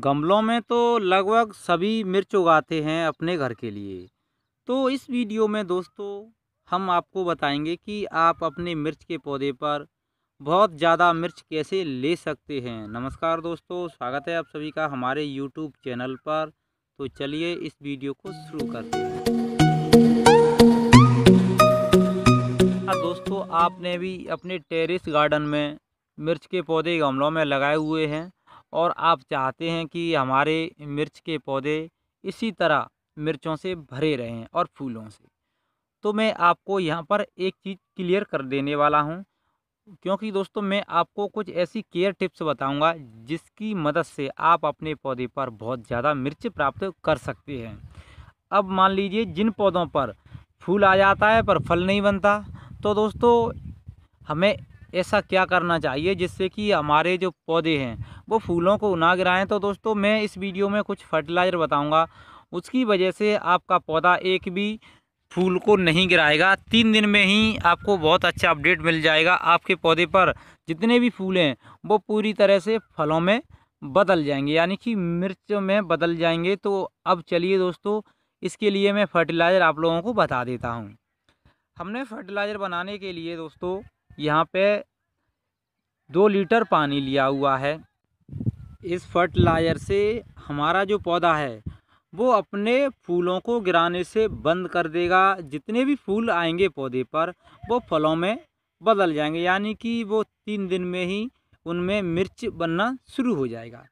गमलों में तो लगभग सभी मिर्च उगाते हैं अपने घर के लिए तो इस वीडियो में दोस्तों हम आपको बताएंगे कि आप अपने मिर्च के पौधे पर बहुत ज़्यादा मिर्च कैसे ले सकते हैं नमस्कार दोस्तों स्वागत है आप सभी का हमारे यूट्यूब चैनल पर तो चलिए इस वीडियो को शुरू करते हैं दोस्तों आपने भी अपने टेरेस गार्डन में मिर्च के पौधे गमलों में लगाए हुए हैं और आप चाहते हैं कि हमारे मिर्च के पौधे इसी तरह मिर्चों से भरे रहें और फूलों से तो मैं आपको यहाँ पर एक चीज़ क्लियर कर देने वाला हूँ क्योंकि दोस्तों मैं आपको कुछ ऐसी केयर टिप्स बताऊंगा जिसकी मदद से आप अपने पौधे पर बहुत ज़्यादा मिर्च प्राप्त कर सकते हैं अब मान लीजिए जिन पौधों पर फूल आ जाता है पर फल नहीं बनता तो दोस्तों हमें ऐसा क्या करना चाहिए जिससे कि हमारे जो पौधे हैं वो फूलों को ना गिराएं तो दोस्तों मैं इस वीडियो में कुछ फर्टिलाइज़र बताऊँगा उसकी वजह से आपका पौधा एक भी फूल को नहीं गिराएगा तीन दिन में ही आपको बहुत अच्छा अपडेट मिल जाएगा आपके पौधे पर जितने भी फूल हैं वो पूरी तरह से फलों में बदल जाएंगे यानी कि मिर्च में बदल जाएंगे तो अब चलिए दोस्तों इसके लिए मैं फर्टिलाइज़र आप लोगों को बता देता हूँ हमने फर्टिलाइज़र बनाने के लिए दोस्तों यहाँ पे दो लीटर पानी लिया हुआ है इस फर्टिलाइज़र से हमारा जो पौधा है वो अपने फूलों को गिराने से बंद कर देगा जितने भी फूल आएंगे पौधे पर वो फलों में बदल जाएंगे यानी कि वो तीन दिन में ही उनमें मिर्च बनना शुरू हो जाएगा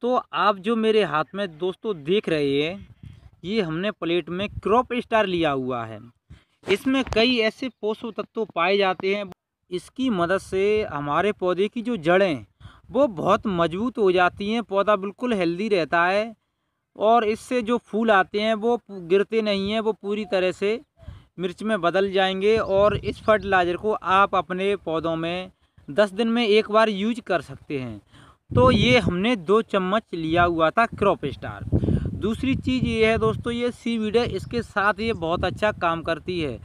तो आप जो मेरे हाथ में दोस्तों देख रहे हैं ये हमने प्लेट में क्रॉप स्टार लिया हुआ है इसमें कई ऐसे पोषक तत्व पाए जाते हैं इसकी मदद से हमारे पौधे की जो जड़ें वो बहुत मजबूत हो जाती हैं पौधा बिल्कुल हेल्दी रहता है और इससे जो फूल आते हैं वो गिरते नहीं हैं वो पूरी तरह से मिर्च में बदल जाएंगे और इस फर्टिलाइज़र को आप अपने पौधों में दस दिन में एक बार यूज कर सकते हैं तो ये हमने दो चम्मच लिया हुआ था क्रॉप स्टार दूसरी चीज़ ये है दोस्तों ये सीवीड है इसके साथ ये बहुत अच्छा काम करती है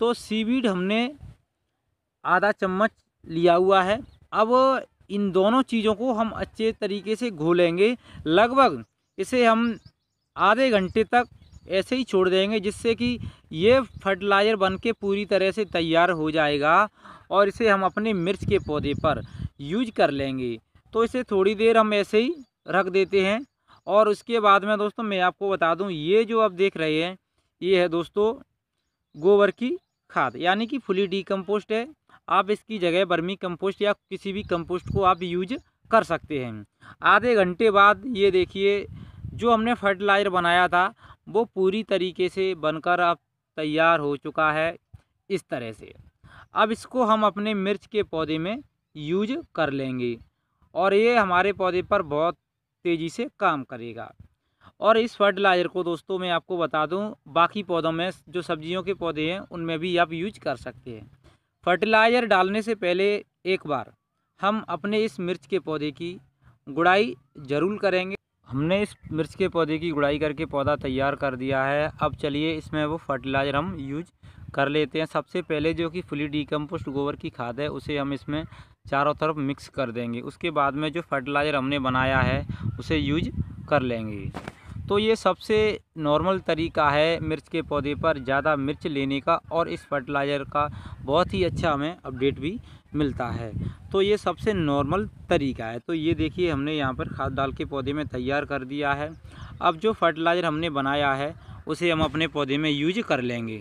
तो सीवीड हमने आधा चम्मच लिया हुआ है अब इन दोनों चीज़ों को हम अच्छे तरीके से घोलेंगे लगभग इसे हम आधे घंटे तक ऐसे ही छोड़ देंगे जिससे कि ये फर्टिलाइज़र बन के पूरी तरह से तैयार हो जाएगा और इसे हम अपने मिर्च के पौधे पर यूज कर लेंगे तो इसे थोड़ी देर हम ऐसे ही रख देते हैं और उसके बाद में दोस्तों मैं आपको बता दूं ये जो आप देख रहे हैं ये है दोस्तों गोबर की खाद यानी कि फुली डी है आप इसकी जगह बर्मी कंपोस्ट या किसी भी कंपोस्ट को आप यूज कर सकते हैं आधे घंटे बाद ये देखिए जो हमने फर्टिलाइज़र बनाया था वो पूरी तरीके से बनकर अब तैयार हो चुका है इस तरह से अब इसको हम अपने मिर्च के पौधे में यूज कर लेंगे और ये हमारे पौधे पर बहुत तेज़ी से काम करेगा और इस फर्टिलाइज़र को दोस्तों मैं आपको बता दूं बाकी पौधों में जो सब्जियों के पौधे हैं उनमें भी आप यूज कर सकते हैं फर्टिलाइज़र डालने से पहले एक बार हम अपने इस मिर्च के पौधे की गुड़ाई ज़रूर करेंगे हमने इस मिर्च के पौधे की गुड़ाई करके पौधा तैयार कर दिया है अब चलिए इसमें वो फर्टिलाइज़र हम यूज कर लेते हैं सबसे पहले जो कि फुली डीकम्पोस्ट गोबर की खाद है उसे हम इसमें चारों तरफ मिक्स कर देंगे उसके बाद में जो फर्टिलाइज़र हमने बनाया है उसे यूज कर लेंगे तो ये सबसे नॉर्मल तरीका है मिर्च के पौधे पर ज़्यादा मिर्च लेने का और इस फर्टिलाइज़र का बहुत ही अच्छा हमें अपडेट भी मिलता है तो ये सबसे नॉर्मल तरीका है तो ये देखिए हमने यहाँ पर खाद डाल के पौधे में तैयार कर दिया है अब जो फर्टिलाइज़र हमने बनाया है उसे हम अपने पौधे में यूज कर लेंगे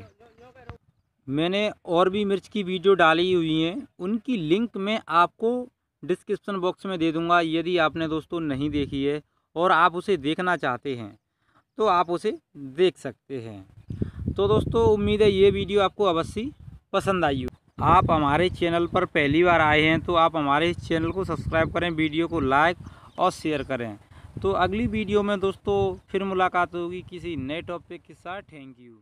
मैंने और भी मिर्च की वीडियो डाली हुई हैं उनकी लिंक मैं आपको डिस्क्रिप्शन बॉक्स में दे दूँगा यदि आपने दोस्तों नहीं देखी है और आप उसे देखना चाहते हैं तो आप उसे देख सकते हैं तो दोस्तों उम्मीद है ये वीडियो आपको अवश्य पसंद आई हो आप हमारे चैनल पर पहली बार आए हैं तो आप हमारे चैनल को सब्सक्राइब करें वीडियो को लाइक और शेयर करें तो अगली वीडियो में दोस्तों फिर मुलाकात होगी किसी नए टॉपिक के साथ थैंक यू